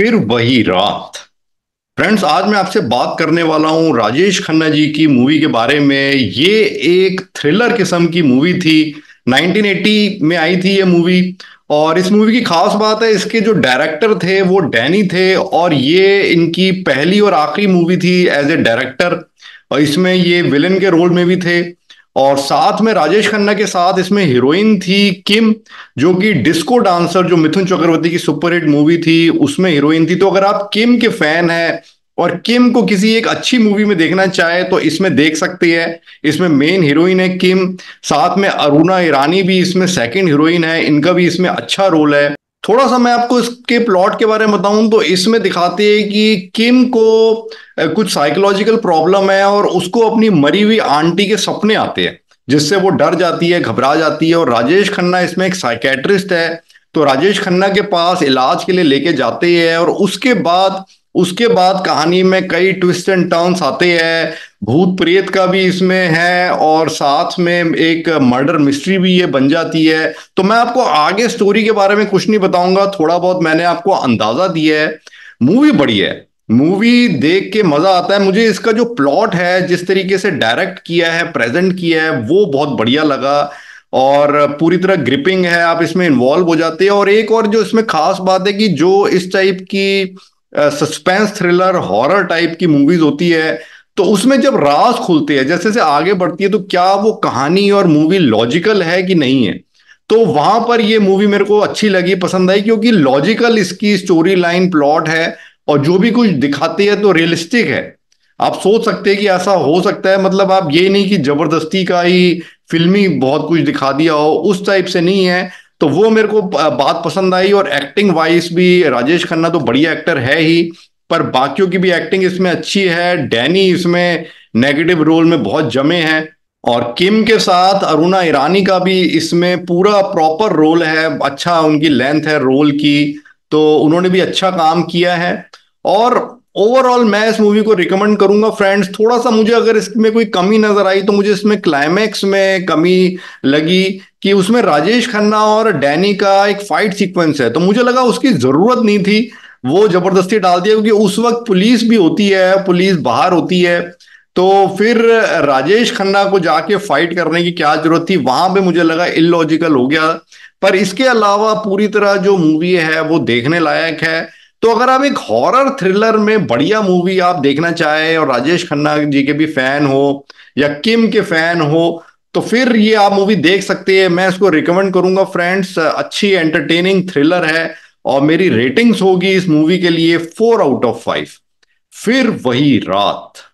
फिर वही रात फ्रेंड्स आज मैं आपसे बात करने वाला हूं राजेश खन्ना जी की मूवी के बारे में ये एक थ्रिलर किस्म की मूवी थी 1980 में आई थी ये मूवी और इस मूवी की खास बात है इसके जो डायरेक्टर थे वो डैनी थे और ये इनकी पहली और आखिरी मूवी थी एज ए डायरेक्टर और इसमें ये विलन के रोल में भी थे और साथ में राजेश खन्ना के साथ इसमें हीरोइन थी किम जो कि डिस्को डांसर जो मिथुन चक्रवर्ती की सुपरहिट मूवी थी उसमें हीरोइन थी तो अगर आप किम के फैन है और किम को किसी एक अच्छी मूवी में देखना चाहे तो इसमें देख सकती है इसमें मेन हीरोइन है किम साथ में अरुणा ईरानी भी इसमें सेकंड हीरोइन है इनका भी इसमें अच्छा रोल है थोड़ा सा मैं आपको इसके प्लॉट के बारे में बताऊं तो इसमें दिखाते हैं कि किम को कुछ साइकोलॉजिकल प्रॉब्लम है और उसको अपनी मरी हुई आंटी के सपने आते हैं जिससे वो डर जाती है घबरा जाती है और राजेश खन्ना इसमें एक साइकेट्रिस्ट है तो राजेश खन्ना के पास इलाज के लिए लेके जाते हैं और उसके बाद उसके बाद कहानी में कई ट्विस्ट एंड टर्न्स आते हैं भूत प्रेत का भी इसमें है और साथ में एक मर्डर मिस्ट्री भी ये बन जाती है तो मैं आपको आगे स्टोरी के बारे में कुछ नहीं बताऊंगा थोड़ा बहुत मैंने आपको अंदाजा दिया है मूवी बड़ी है मूवी देख के मजा आता है मुझे इसका जो प्लॉट है जिस तरीके से डायरेक्ट किया है प्रेजेंट किया है वो बहुत बढ़िया लगा और पूरी तरह ग्रिपिंग है आप इसमें इन्वॉल्व हो जाते हैं और एक और जो इसमें खास बात है कि जो इस टाइप की सस्पेंस थ्रिलर हॉरर टाइप की मूवीज होती है तो उसमें जब राज खुलते हैं जैसे जैसे आगे बढ़ती है तो क्या वो कहानी और मूवी लॉजिकल है कि नहीं है तो वहां पर ये मूवी मेरे को अच्छी लगी पसंद आई क्योंकि लॉजिकल इसकी स्टोरी लाइन प्लॉट है और जो भी कुछ दिखाती है तो रियलिस्टिक है आप सोच सकते हैं कि ऐसा हो सकता है मतलब आप ये नहीं कि जबरदस्ती का ही फिल्मी बहुत कुछ दिखा दिया हो उस टाइप से नहीं है तो वो मेरे को बात पसंद आई और एक्टिंग वाइज भी राजेश खन्ना तो बढ़िया एक्टर है ही पर बाकियों की भी एक्टिंग इसमें अच्छी है डैनी इसमें नेगेटिव रोल में बहुत जमे हैं और किम के साथ अरुणा ईरानी का भी इसमें पूरा प्रॉपर रोल है अच्छा उनकी लेंथ है रोल की तो उन्होंने भी अच्छा काम किया है और ओवरऑल मैं इस मूवी को रिकमेंड करूंगा फ्रेंड्स थोड़ा सा मुझे अगर इसमें कोई कमी नजर आई तो मुझे इसमें क्लाइमैक्स में कमी लगी कि उसमें राजेश खन्ना और डैनी का एक फाइट सीक्वेंस है तो मुझे लगा उसकी जरूरत नहीं थी वो जबरदस्ती डाल दिया क्योंकि उस वक्त पुलिस भी होती है पुलिस बाहर होती है तो फिर राजेश खन्ना को जाके फाइट करने की क्या जरूरत थी वहां पे मुझे लगा इलॉजिकल हो गया पर इसके अलावा पूरी तरह जो मूवी है वो देखने लायक है तो अगर आप एक हॉरर थ्रिलर में बढ़िया मूवी आप देखना चाहें और राजेश खन्ना जी के भी फैन हो या किम के फैन हो तो फिर ये आप मूवी देख सकते हैं मैं इसको रिकमेंड करूंगा फ्रेंड्स अच्छी एंटरटेनिंग थ्रिलर है और मेरी रेटिंग्स होगी इस मूवी के लिए फोर आउट ऑफ फाइव फिर वही रात